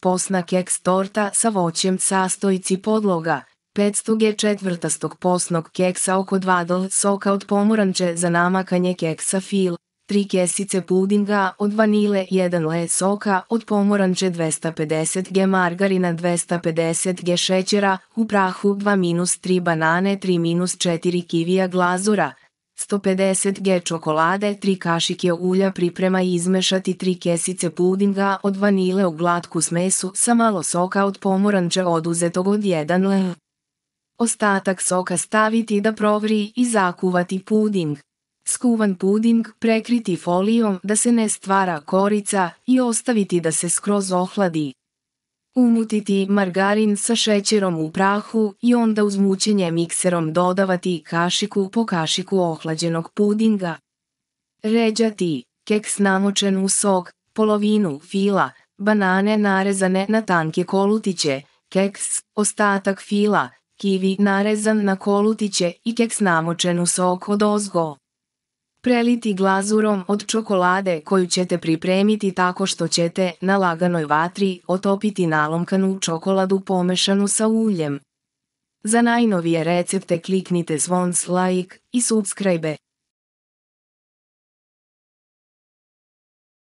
posna keks torta sa voćem sastojci podloga, 500 g četvrtastog posnog keksa oko 2 dl soka od pomoranče za namakanje keksa fil, 3 kesice pudinga od vanile 1 le soka od pomoranče 250 g margarina 250 g šećera u prahu 2 3 banane 3 4 kivija glazura 150 g čokolade, 3 kašike ulja priprema i izmešati 3 kesice pudinga od vanile u glatku smesu sa malo soka od će oduzetog od 1 l. Ostatak soka staviti da provri i zakuvati puding. Skuvan puding prekriti folijom da se ne stvara korica i ostaviti da se skroz ohladi. Umutiti margarin sa šećerom u prahu i onda uz mučenje mikserom dodavati kašiku po kašiku ohlađenog pudinga. Ređati, keks namočen u sok, polovinu fila, banane narezane na tanke kolutiće, keks, ostatak fila, kivi narezan na kolutiće i keks namočen u sok od ozgo. Preliti glazurom od čokolade koju ćete pripremiti tako što ćete na laganoj vatri otopiti nalomkanu čokoladu pomešanu sa uljem. Za najnovije recepte kliknite zvon like i subscribe.